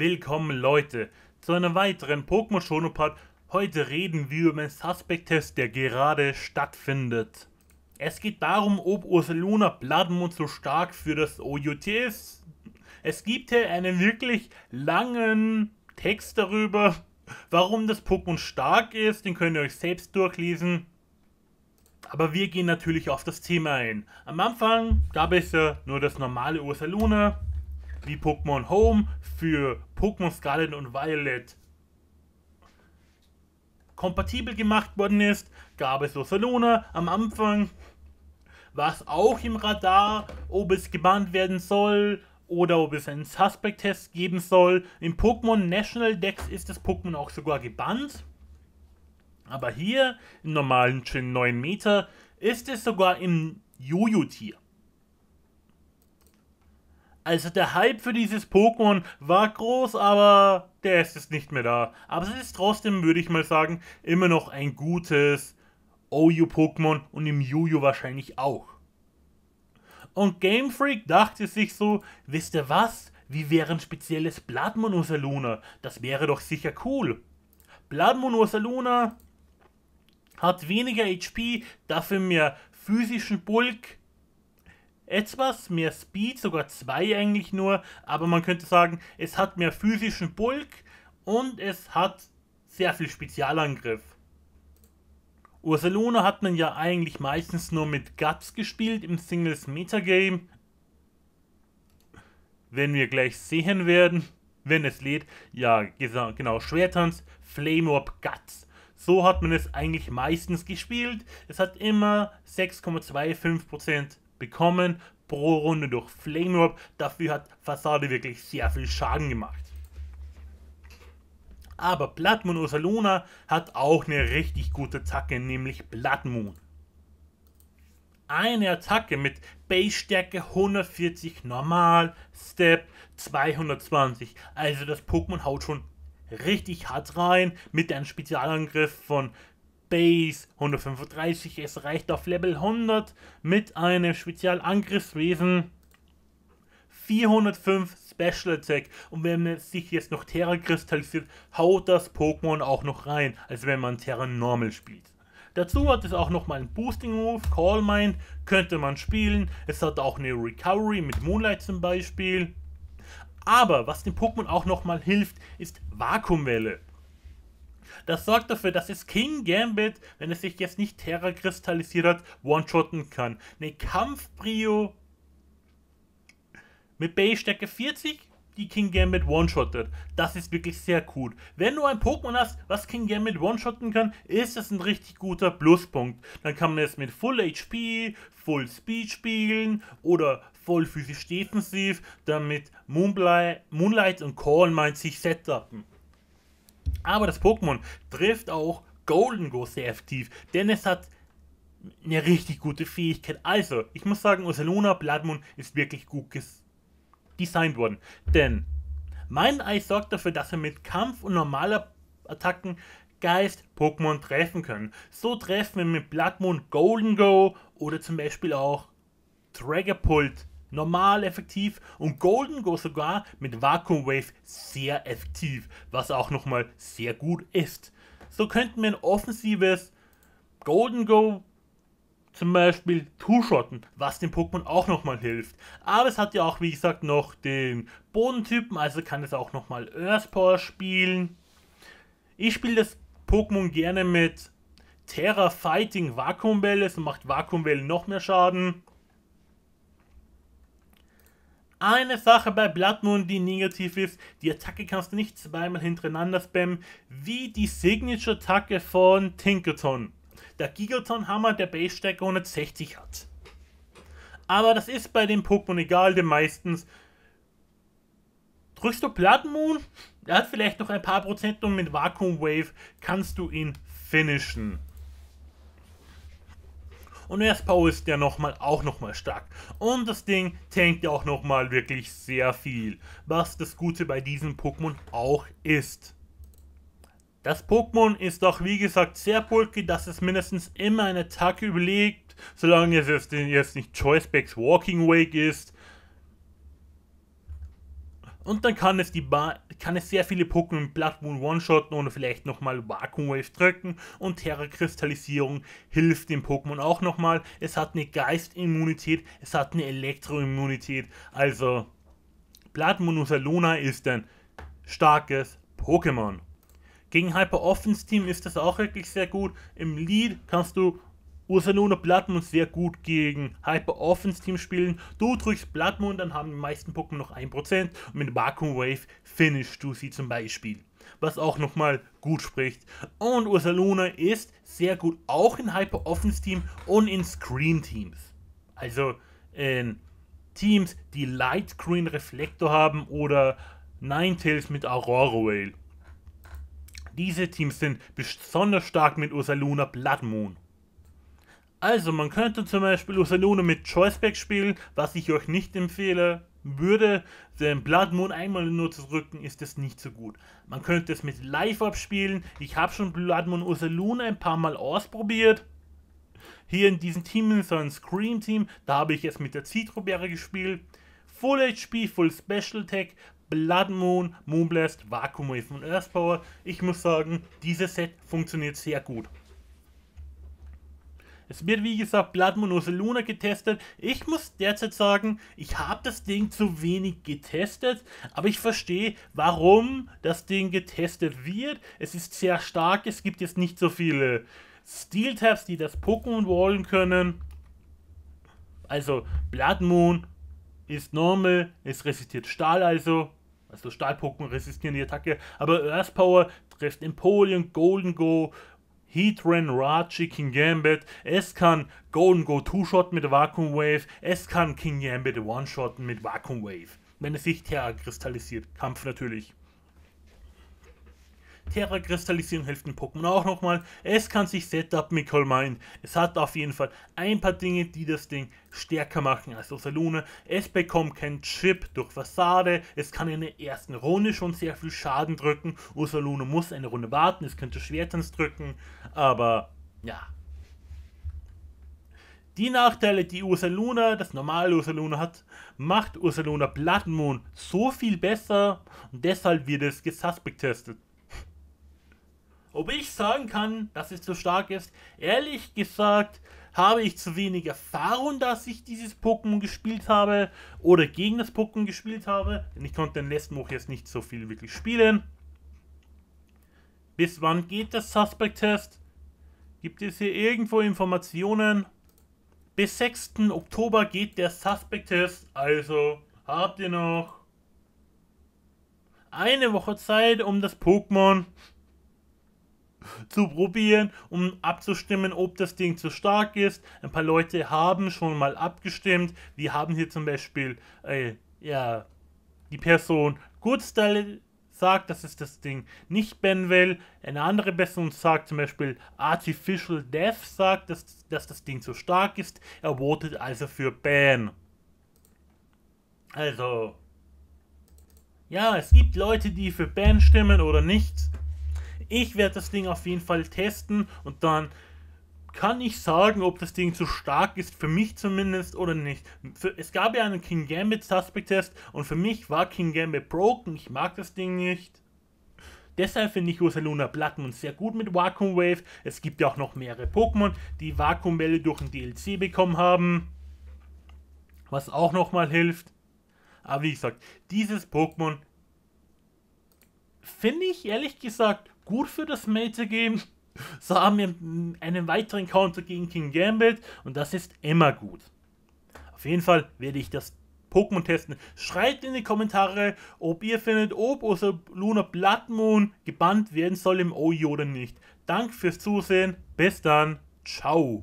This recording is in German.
Willkommen Leute zu einem weiteren Pokémon Schonopart. Heute reden wir über einen Suspect-Test, der gerade stattfindet. Es geht darum, ob Ursaluna Bloodmoon so stark für das OUT ist. Es gibt hier einen wirklich langen Text darüber, warum das Pokémon stark ist. Den könnt ihr euch selbst durchlesen. Aber wir gehen natürlich auf das Thema ein. Am Anfang gab es ja nur das normale Ursaluna wie Pokémon Home für Pokémon Scarlet und Violet kompatibel gemacht worden ist, gab es Rosalona am Anfang, was auch im Radar, ob es gebannt werden soll oder ob es einen Suspect-Test geben soll. Im Pokémon National Dex ist das Pokémon auch sogar gebannt. Aber hier, im normalen Gen 9 Meter, ist es sogar im Jojo-Tier. Also der Hype für dieses Pokémon war groß, aber der ist jetzt nicht mehr da. Aber es ist trotzdem, würde ich mal sagen, immer noch ein gutes OU-Pokémon und im Juju wahrscheinlich auch. Und Game Freak dachte sich so, wisst ihr was? Wie wäre ein spezielles Bloodmoon Ursaluna? Das wäre doch sicher cool. Bloodmoon Ursaluna hat weniger HP, dafür mehr physischen Bulk, etwas, mehr Speed, sogar zwei eigentlich nur, aber man könnte sagen, es hat mehr physischen Bulk und es hat sehr viel Spezialangriff. Ursaluna hat man ja eigentlich meistens nur mit Guts gespielt im Singles Metagame. Wenn wir gleich sehen werden, wenn es lädt, ja genau, Schwertanz, Flame Orb, Guts. So hat man es eigentlich meistens gespielt. Es hat immer 6,25% bekommen pro Runde durch Flame Rob. Dafür hat Fassade wirklich sehr viel Schaden gemacht. Aber Blood Moon Ursaluna hat auch eine richtig gute Attacke, nämlich Blood Moon. Eine Attacke mit Base-Stärke 140 normal, Step 220. Also das Pokémon haut schon richtig hart rein mit einem Spezialangriff von Base 135. Es reicht auf Level 100 mit einem Spezialangriffswesen. 405 Special Attack. Und wenn man sich jetzt noch Terra kristallisiert, haut das Pokémon auch noch rein, als wenn man Terra Normal spielt. Dazu hat es auch nochmal einen Boosting Move, Call Mind, könnte man spielen. Es hat auch eine Recovery mit Moonlight zum Beispiel. Aber was dem Pokémon auch nochmal hilft, ist Vakuumwelle. Das sorgt dafür, dass es King Gambit, wenn es sich jetzt nicht Terra kristallisiert hat, one-shotten kann. Eine Kampfbrio mit Base-Stärke 40, die King Gambit one-shottet. Das ist wirklich sehr gut. Wenn du ein Pokémon hast, was King Gambit one-shotten kann, ist das ein richtig guter Pluspunkt. Dann kann man es mit Full HP, Full Speed spielen oder voll physisch defensiv, damit Moonlight, und Call Mind sich setupen. Aber das Pokémon trifft auch Golden Go sehr effektiv, denn es hat eine richtig gute Fähigkeit. Also, ich muss sagen, Ocelona Blood ist wirklich gut designt worden, denn mein Eis sorgt dafür, dass wir mit Kampf und normaler Attacken Geist Pokémon treffen können. So treffen wir mit Blood Golden Go oder zum Beispiel auch Dragapult normal effektiv und Golden Go sogar mit Vacuum Wave sehr effektiv, was auch nochmal sehr gut ist. So könnten wir ein offensives Golden Go zum Beispiel Two-Shotten, was dem Pokémon auch nochmal hilft. Aber es hat ja auch, wie gesagt, noch den Bodentypen, also kann es auch nochmal Earth Power spielen. Ich spiele das Pokémon gerne mit Terra Fighting Vakuumbälle, so macht Vakuumbälle noch mehr Schaden. Eine Sache bei Blood Moon, die negativ ist, die Attacke kannst du nicht zweimal hintereinander spammen, wie die Signature-Attacke von Tinkerton. Der Gigaton-Hammer, der Base-Stack 160 hat. Aber das ist bei den Pokémon egal, denn meistens drückst du Blood Moon, er hat vielleicht noch ein paar Prozent und mit Vacuum Wave kannst du ihn finishen. Und erst Paul ist ja nochmal auch nochmal stark. Und das Ding tankt ja auch nochmal wirklich sehr viel. Was das Gute bei diesem Pokémon auch ist. Das Pokémon ist auch wie gesagt sehr bulky, dass es mindestens immer eine Attacke überlegt, solange es jetzt nicht Choicebacks Walking Wake ist und dann kann es, die kann es sehr viele Pokémon Blood Moon one-shotten oder vielleicht nochmal Vacuum Wave drücken. Und Terra-Kristallisierung hilft dem Pokémon auch nochmal. Es hat eine Geistimmunität, es hat eine Elektroimmunität. Also Blood Moon und Salona ist ein starkes Pokémon. Gegen Hyper Offense Team ist das auch wirklich sehr gut. Im Lead kannst du Ursanun und Bloodmoon sehr gut gegen Hyper Offense Team spielen. Du drückst Bloodmoon, dann haben die meisten Pokémon noch 1% und mit Vacuum Wave finishst du sie zum Beispiel. Was auch nochmal gut spricht. Und Ursaluna ist sehr gut auch in Hyper Offense Team und in Screen Teams. Also in ähm, Teams, die Light Screen Reflektor haben oder Ninetales mit Aurora Whale. Diese Teams sind besonders stark mit Ursaluna Blood Moon. Also, man könnte zum Beispiel Usanone mit Choiceback spielen, was ich euch nicht empfehle würde, denn Blood Moon einmal nur zu drücken, ist das nicht so gut. Man könnte es mit Live abspielen. Ich habe schon Blood Moon Usaluna ein paar Mal ausprobiert. Hier in diesem Team ist ein Scream Team, da habe ich es mit der Citrobeere gespielt. Full HP, Full Special Tech, Blood Moon, Moonblast, Vacuum Wave und Earth Power. Ich muss sagen, dieses Set funktioniert sehr gut. Es wird, wie gesagt, Blood Blattmonose Luna getestet. Ich muss derzeit sagen, ich habe das Ding zu wenig getestet, aber ich verstehe, warum das Ding getestet wird. Es ist sehr stark, es gibt jetzt nicht so viele Steel-Tabs, die das Pokémon wollen können. Also, Blood Moon ist normal, es resistiert Stahl also. Also Stahl-Pokémon resistieren die Attacke, aber Earth Power trifft Empoleon, Golden Go, Heatran Raji King Gambit, es kann Golden Go Two-Shot mit Vacuum Wave, es kann King Gambit One-Shot mit Vacuum Wave. Wenn es sich Terra kristallisiert, Kampf natürlich. Terra Kristallisierung hilft dem Pokémon auch nochmal. Es kann sich Setup mit Colmine. Es hat auf jeden Fall ein paar Dinge, die das Ding stärker machen als Osalune. Es bekommt keinen Chip durch Fassade. Es kann in der ersten Runde schon sehr viel Schaden drücken. Osalune muss eine Runde warten. Es könnte Schwertens drücken. Aber ja, die Nachteile, die Ursaluna, das normale Ursaluna hat, macht Ursaluna Blood Moon so viel besser und deshalb wird es gesuspect testet. Ob ich sagen kann, dass es zu stark ist? Ehrlich gesagt habe ich zu wenig Erfahrung, dass ich dieses Pokémon gespielt habe oder gegen das Pokémon gespielt habe. Denn ich konnte den letzten Woche jetzt nicht so viel wirklich spielen. Bis wann geht der Suspect-Test? Gibt es hier irgendwo Informationen? Bis 6. Oktober geht der Suspect-Test, also habt ihr noch eine Woche Zeit, um das Pokémon zu probieren, um abzustimmen, ob das Ding zu stark ist. Ein paar Leute haben schon mal abgestimmt. Wir haben hier zum Beispiel, äh, ja, die Person Goodstyle sagt, dass es das Ding nicht ben will. Eine andere Person sagt zum Beispiel Artificial Death sagt, dass, dass das Ding zu stark ist. Er votet also für Ben. Also, ja, es gibt Leute, die für Ben stimmen oder nicht. Ich werde das Ding auf jeden Fall testen und dann kann ich sagen, ob das Ding zu stark ist, für mich zumindest oder nicht. Für, es gab ja einen King Gambit Suspect Test und für mich war King Gambit broken. Ich mag das Ding nicht. Deshalb finde ich Rosaluna Blattmund sehr gut mit Vacuum Wave. Es gibt ja auch noch mehrere Pokémon, die Vakuumwelle durch ein DLC bekommen haben. Was auch nochmal hilft. Aber wie gesagt, dieses Pokémon finde ich ehrlich gesagt gut für das Game. So haben wir einen weiteren Counter gegen King Gambit und das ist immer gut. Auf jeden Fall werde ich das Pokémon testen. Schreibt in die Kommentare, ob ihr findet, ob unser Luna Blood Moon gebannt werden soll im OI oder nicht. Danke fürs Zusehen. Bis dann. Ciao.